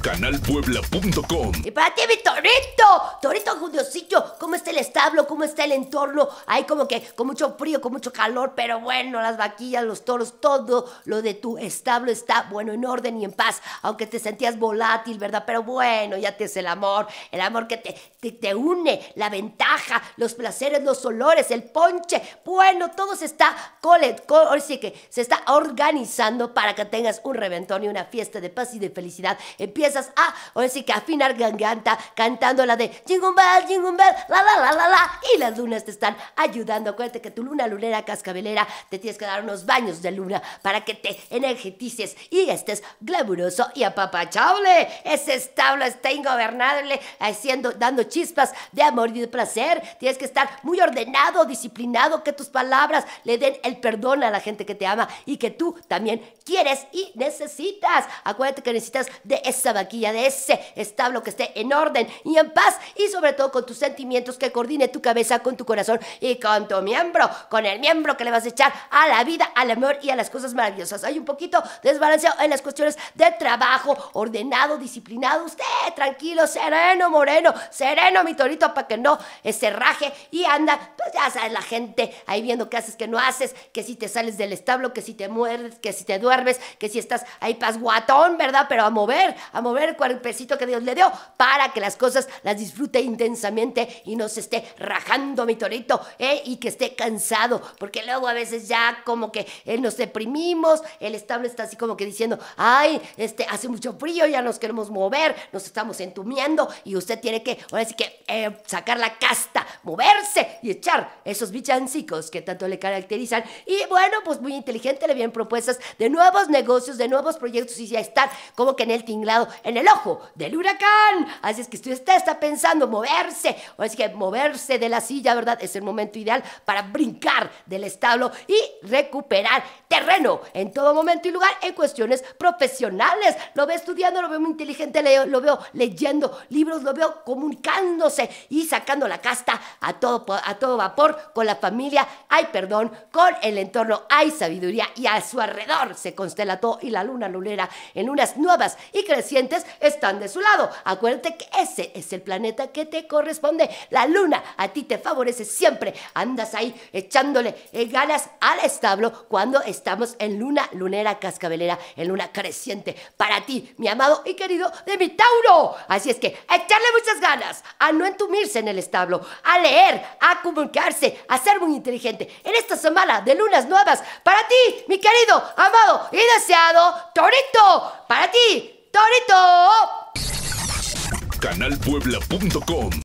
canalpuebla.com. Y para ti, mi Torito, Torito Judiosito, ¿cómo está el establo? ¿Cómo está el entorno? hay como que con mucho frío, con mucho calor, pero bueno, las vaquillas, los toros, todo lo de tu establo está bueno, en orden y en paz, aunque te sentías volátil, ¿verdad? Pero bueno, ya te es el amor, el amor que te, te, une, la ventaja, los placeres, los olores, el ponche, bueno, todo se está, sí que se está organizando para que tengas un reventón y una fiesta de paz y de felicidad. Empieza Ah, o o sí que afinar ganganta cantando la de Jingumbel, la la la la la, y las lunas te están ayudando. Acuérdate que tu luna lunera cascabelera te tienes que dar unos baños de luna para que te energetices y estés glamuroso y apapachable. Ese establo está ingobernable, haciendo, dando chispas de amor y de placer. Tienes que estar muy ordenado, disciplinado, que tus palabras le den el perdón a la gente que te ama y que tú también quieres y necesitas. Acuérdate que necesitas de esa vaquilla de ese establo que esté en orden y en paz y sobre todo con tus sentimientos que coordine tu cabeza con tu corazón y con tu miembro, con el miembro que le vas a echar a la vida, al amor y a las cosas maravillosas. Hay un poquito desbalanceado en las cuestiones de trabajo, ordenado, disciplinado, usted tranquilo, sereno, moreno, sereno, mi torito, para que no se raje y anda, pues ya sabes, la gente ahí viendo qué haces, qué no haces, que si te sales del establo, que si te muerdes, que si te duermes, que si estás ahí pasguatón, ¿verdad? Pero a mover, a mover mover el pesito que Dios le dio para que las cosas las disfrute intensamente y no se esté rajando mi torito ¿eh? y que esté cansado, porque luego a veces ya como que eh, nos deprimimos, el establo está así como que diciendo, ay, este, hace mucho frío, ya nos queremos mover, nos estamos entumiendo... y usted tiene que, ahora sí que eh, sacar la casta, moverse y echar esos bichancicos que tanto le caracterizan. Y bueno, pues muy inteligente, le vienen propuestas de nuevos negocios, de nuevos proyectos y ya estar como que en el tinglado en el ojo del huracán. Así es que si usted está pensando moverse, o es que moverse de la silla, ¿verdad? Es el momento ideal para brincar del establo y recuperar terreno en todo momento y lugar en cuestiones profesionales. Lo veo estudiando, lo veo muy inteligente, lo veo leyendo libros, lo veo comunicándose y sacando la casta a todo, a todo vapor con la familia. Hay perdón, con el entorno hay sabiduría y a su alrededor se constela todo y la luna lunera en unas nuevas y crecientes están de su lado. Acuérdate que ese es el planeta que te corresponde. La luna a ti te favorece siempre. Andas ahí echándole eh, ganas al establo cuando estamos en luna lunera cascabelera, en luna creciente. Para ti, mi amado y querido de mi Tauro. Así es que echarle muchas ganas a no entumirse en el establo, a leer, a comunicarse, a ser muy inteligente. En esta semana de lunas nuevas, para ti, mi querido, amado y deseado Torito, para ti, ¡Torito! Canalpuebla.com